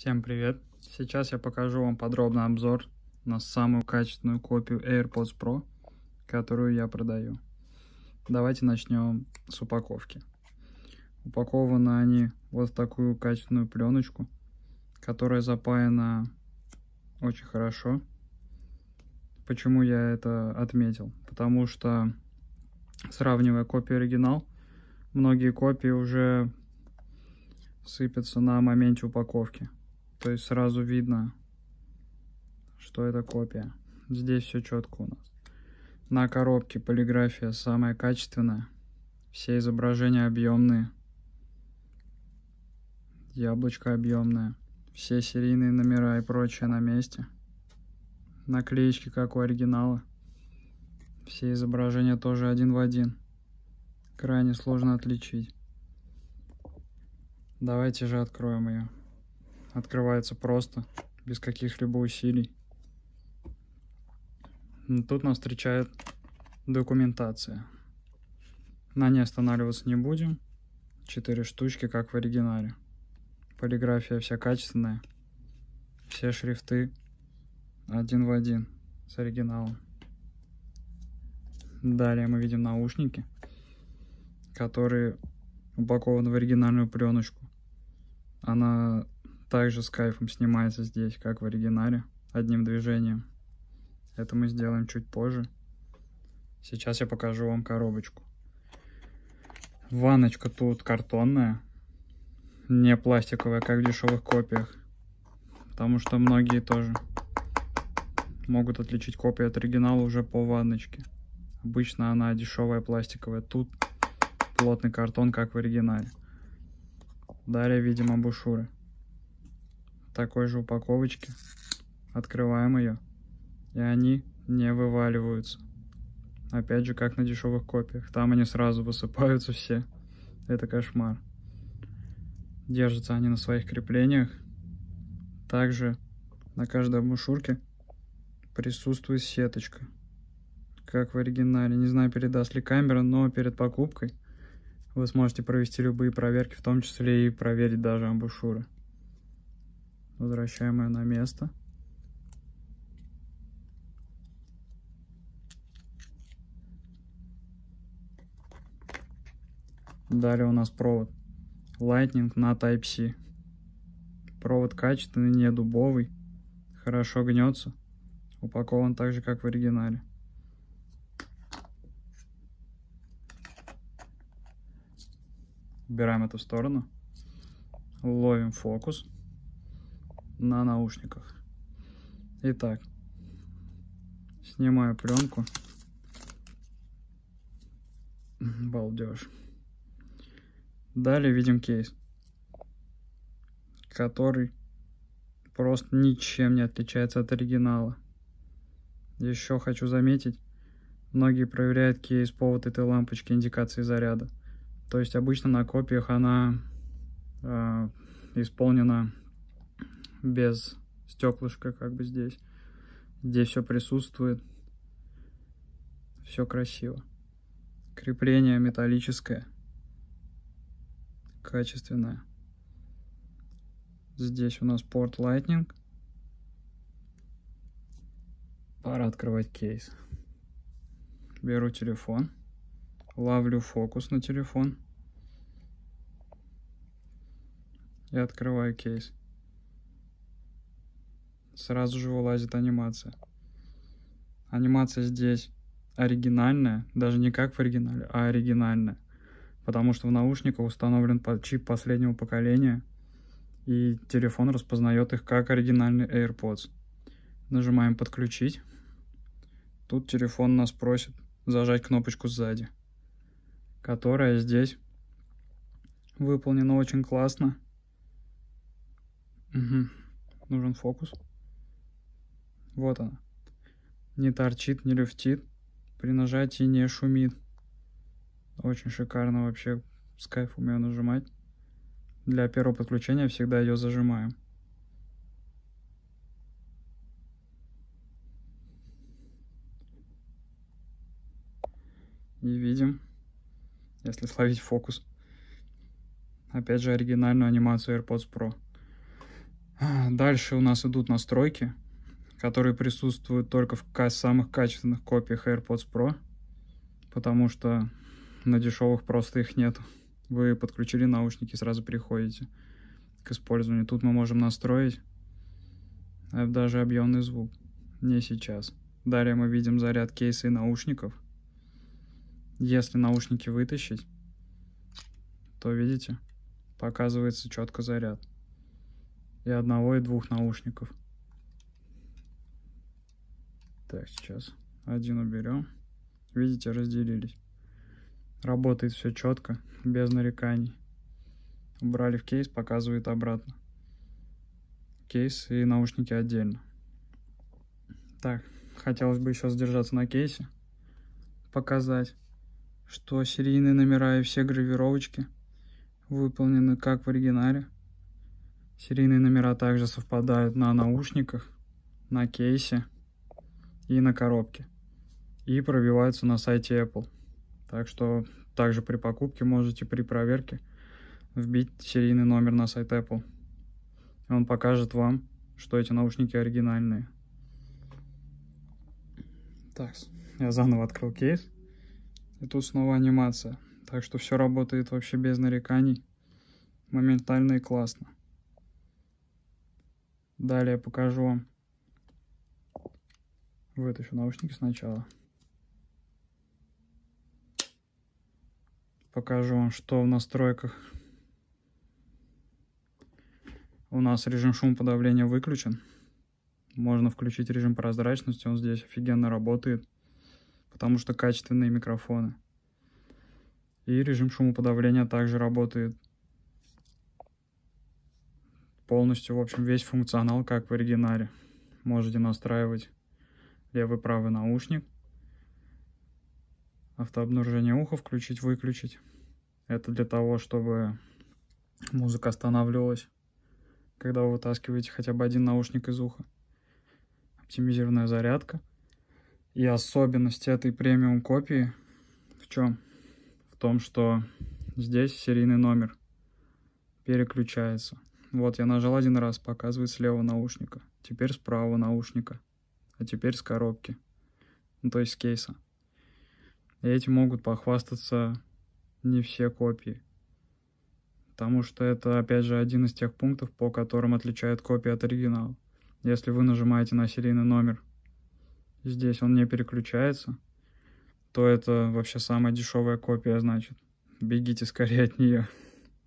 Всем привет! Сейчас я покажу вам подробный обзор на самую качественную копию AirPods Pro, которую я продаю. Давайте начнем с упаковки. Упакованы они вот в такую качественную пленочку, которая запаяна очень хорошо. Почему я это отметил? Потому что, сравнивая копию оригинал, многие копии уже сыпятся на моменте упаковки. То есть сразу видно, что это копия. Здесь все четко у нас. На коробке полиграфия самая качественная. Все изображения объемные. Яблочко объемное. Все серийные номера и прочее на месте. Наклеечки, как у оригинала. Все изображения тоже один в один. Крайне сложно отличить. Давайте же откроем ее открывается просто, без каких-либо усилий. Но тут нас встречает документация. На ней останавливаться не будем. Четыре штучки, как в оригинале. Полиграфия вся качественная. Все шрифты один в один с оригиналом. Далее мы видим наушники, которые упакованы в оригинальную пленочку. Она также с кайфом снимается здесь, как в оригинале, одним движением. Это мы сделаем чуть позже. Сейчас я покажу вам коробочку. Ванночка тут картонная, не пластиковая, как в дешевых копиях. Потому что многие тоже могут отличить копию от оригинала уже по ванночке. Обычно она дешевая пластиковая, тут плотный картон, как в оригинале. Далее видим абушюры такой же упаковочке. Открываем ее. И они не вываливаются. Опять же, как на дешевых копиях. Там они сразу высыпаются все. Это кошмар. Держатся они на своих креплениях. Также на каждой бушурке присутствует сеточка. Как в оригинале. Не знаю, передаст ли камера, но перед покупкой вы сможете провести любые проверки, в том числе и проверить даже амбушюры. Возвращаем ее на место. Далее у нас провод Lightning на Type-C. Провод качественный, не дубовый, хорошо гнется, упакован так же, как в оригинале. убираем эту сторону, ловим фокус на наушниках. Итак, снимаю пленку. Балдеж. Далее видим кейс, который просто ничем не отличается от оригинала. Еще хочу заметить, многие проверяют кейс повод этой лампочки индикации заряда. То есть обычно на копиях она э, исполнена без стеклышка как бы здесь. Здесь все присутствует. Все красиво. Крепление металлическое. Качественное. Здесь у нас порт Lightning. Пора открывать кейс. Беру телефон. Ловлю фокус на телефон. И открываю кейс сразу же вылазит анимация. Анимация здесь оригинальная, даже не как в оригинале, а оригинальная. Потому что в наушниках установлен чип последнего поколения, и телефон распознает их как оригинальный AirPods. Нажимаем «Подключить». Тут телефон нас просит зажать кнопочку сзади, которая здесь выполнена очень классно. Угу. Нужен фокус. Вот она. Не торчит, не люфтит. При нажатии не шумит. Очень шикарно вообще. С кайф умею нажимать. Для первого подключения всегда ее зажимаю. И видим, если словить фокус. Опять же оригинальную анимацию AirPods Pro. Дальше у нас идут настройки которые присутствуют только в самых качественных копиях AirPods Pro, потому что на дешевых просто их нет. Вы подключили наушники, сразу переходите к использованию. Тут мы можем настроить а даже объемный звук. Не сейчас. Далее мы видим заряд кейса и наушников. Если наушники вытащить, то видите, показывается четко заряд. И одного, и двух наушников. Так, сейчас один уберем. Видите, разделились. Работает все четко, без нареканий. Убрали в кейс, показывает обратно. Кейс и наушники отдельно. Так, хотелось бы еще задержаться на кейсе. Показать, что серийные номера и все гравировочки выполнены как в оригинале. Серийные номера также совпадают на наушниках, на кейсе и на коробке. И пробиваются на сайте Apple. Так что также при покупке можете при проверке вбить серийный номер на сайт Apple. Он покажет вам, что эти наушники оригинальные. Так, я заново открыл кейс. И тут снова анимация. Так что все работает вообще без нареканий. Моментально и классно. Далее покажу вам Вытащу наушники сначала. Покажу вам, что в настройках. У нас режим шумоподавления выключен. Можно включить режим прозрачности, он здесь офигенно работает, потому что качественные микрофоны. И режим шумоподавления также работает полностью, в общем, весь функционал, как в оригинале. Можете настраивать левый-правый наушник, автообнаружение уха включить, выключить. Это для того, чтобы музыка останавливалась, когда вы вытаскиваете хотя бы один наушник из уха. Оптимизированная зарядка. И особенность этой премиум копии в чем? В том, что здесь серийный номер переключается. Вот я нажал один раз, показывает слева наушника. Теперь справа наушника а теперь с коробки, ну, то есть с кейса. И этим могут похвастаться не все копии. Потому что это, опять же, один из тех пунктов, по которым отличает копия от оригинала. Если вы нажимаете на серийный номер, здесь он не переключается, то это вообще самая дешевая копия, значит. Бегите скорее от нее.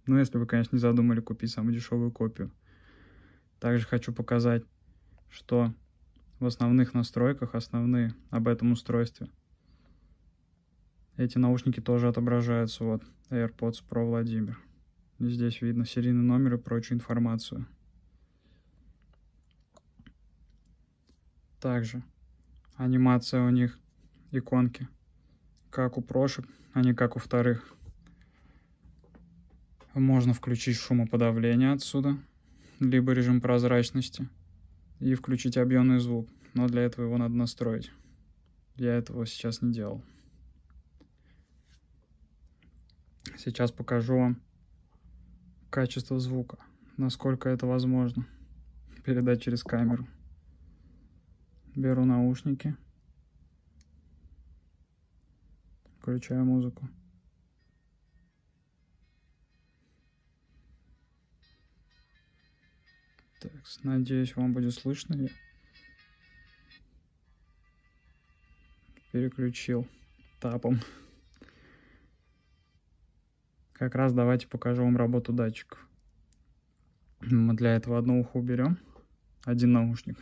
Ну, если вы, конечно, не задумали купить самую дешевую копию. Также хочу показать, что в основных настройках основные об этом устройстве. Эти наушники тоже отображаются, вот, AirPods Pro Владимир. здесь видно серийный номер и прочую информацию. Также анимация у них, иконки, как у прошек, а не как у вторых. Можно включить шумоподавление отсюда, либо режим прозрачности и включить объемный звук но для этого его надо настроить. Я этого сейчас не делал. Сейчас покажу вам качество звука, насколько это возможно передать через камеру. Беру наушники, включаю музыку. Так, надеюсь, вам будет слышно. я. переключил тапом. Как раз давайте покажу вам работу датчиков. Мы для этого одно ухо уберем, один наушник.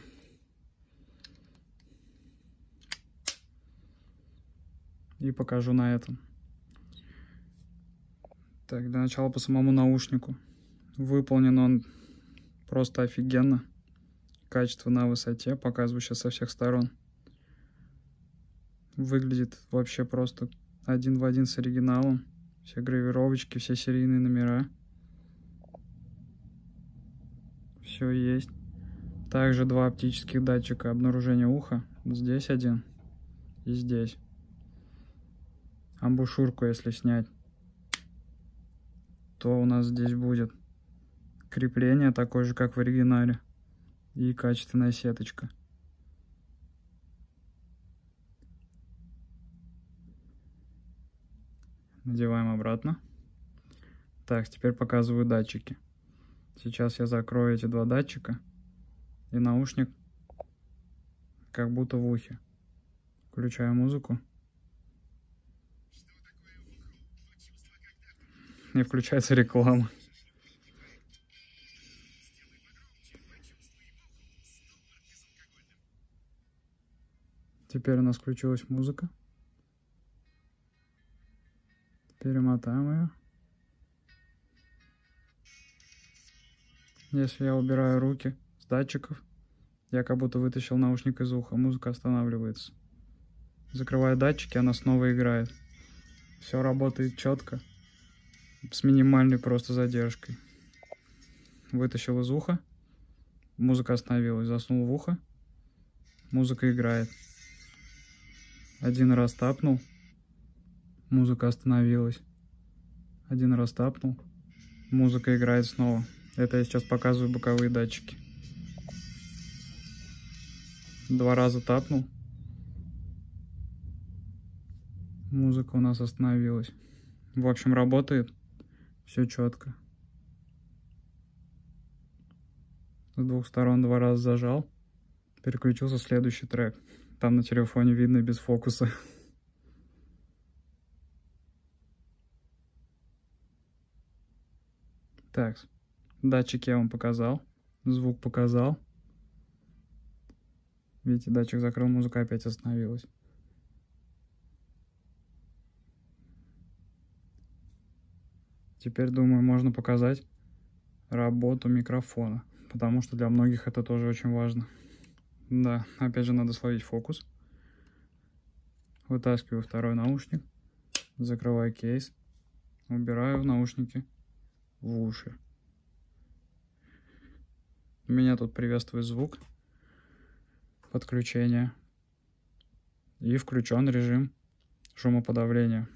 И покажу на этом. Так, для начала по самому наушнику. Выполнен он просто офигенно. Качество на высоте, показываю сейчас со всех сторон выглядит вообще просто один в один с оригиналом. Все гравировочки, все серийные номера. Все есть. Также два оптических датчика обнаружения уха. Здесь один и здесь. Амбушюрку, если снять, то у нас здесь будет крепление такое же, как в оригинале. И качественная сеточка. надеваем обратно. Так, теперь показываю датчики. Сейчас я закрою эти два датчика, и наушник как будто в ухе. Включаю музыку. Не включается реклама. Теперь у нас включилась музыка перемотаем ее. Если я убираю руки с датчиков, я как будто вытащил наушник из уха, музыка останавливается. Закрывая датчики, она снова играет. Все работает четко, с минимальной просто задержкой. Вытащил из уха, музыка остановилась, заснул в ухо, музыка играет. Один раз тапнул, Музыка остановилась. Один раз тапнул. Музыка играет снова. Это я сейчас показываю боковые датчики. Два раза тапнул. Музыка у нас остановилась. В общем, работает. Все четко. С двух сторон два раза зажал. Переключился в следующий трек. Там на телефоне видно без фокуса. Так, датчик я вам показал, звук показал. Видите, датчик закрыл, музыка опять остановилась. Теперь, думаю, можно показать работу микрофона, потому что для многих это тоже очень важно. Да, опять же, надо словить фокус. Вытаскиваю второй наушник, закрываю кейс, убираю наушники в уши. Меня тут приветствует звук подключения. И включен режим шумоподавления.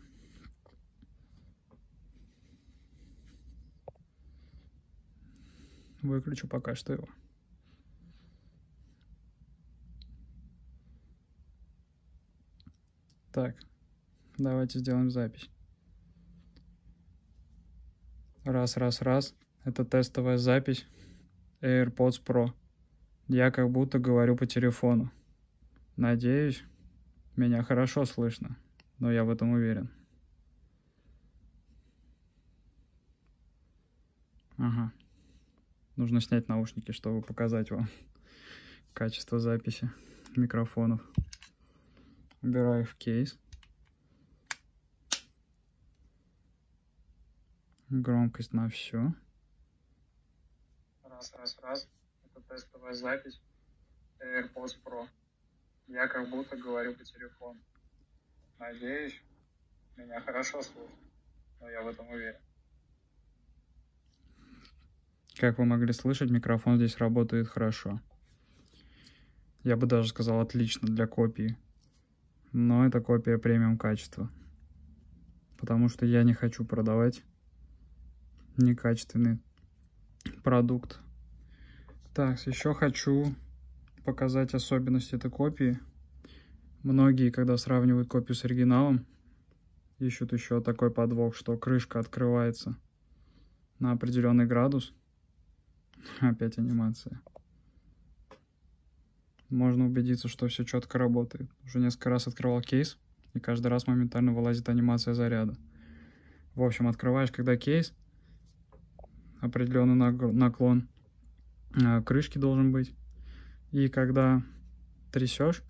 Выключу пока что его. Так, давайте сделаем запись. Раз, раз, раз. Это тестовая запись AirPods Pro. Я как будто говорю по телефону. Надеюсь, меня хорошо слышно, но я в этом уверен. Ага. Нужно снять наушники, чтобы показать вам качество записи микрофонов. Убираю их в кейс. Громкость на всю. Раз, раз, раз. Это тестовая запись AirPods Pro. Я как будто говорю по телефону. Надеюсь, меня хорошо слышно. Но я в этом уверен. Как вы могли слышать, микрофон здесь работает хорошо. Я бы даже сказал отлично для копии. Но это копия премиум качества. Потому что я не хочу продавать некачественный продукт. Так, еще хочу показать особенность этой копии. Многие, когда сравнивают копию с оригиналом, ищут еще такой подвох, что крышка открывается на определенный градус. Опять анимация. Можно убедиться, что все четко работает. Уже несколько раз открывал кейс, и каждый раз моментально вылазит анимация заряда. В общем, открываешь, когда кейс, определенный наклон э, крышки должен быть. И когда трясешь,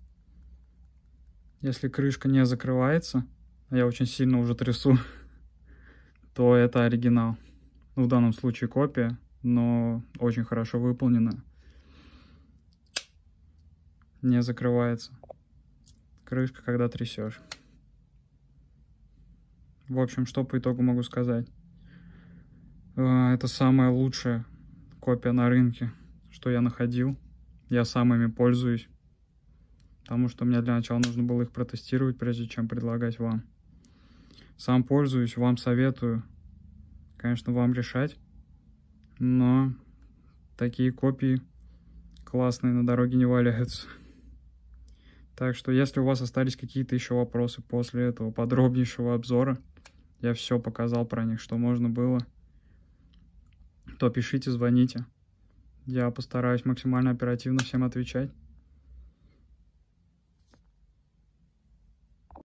если крышка не закрывается, а я очень сильно уже трясу, то это оригинал. Ну, в данном случае копия, но очень хорошо выполнена. Не закрывается. Крышка, когда трясешь. В общем, что по итогу могу сказать? Э, это самая лучшая копия на рынке, что я находил. Я сам ими пользуюсь, потому что мне для начала нужно было их протестировать, прежде чем предлагать вам. Сам пользуюсь, вам советую. Конечно, вам решать, но такие копии классные на дороге не валяются. Так что, если у вас остались какие-то еще вопросы после этого подробнейшего обзора, я все показал про них, что можно было то пишите, звоните. Я постараюсь максимально оперативно всем отвечать.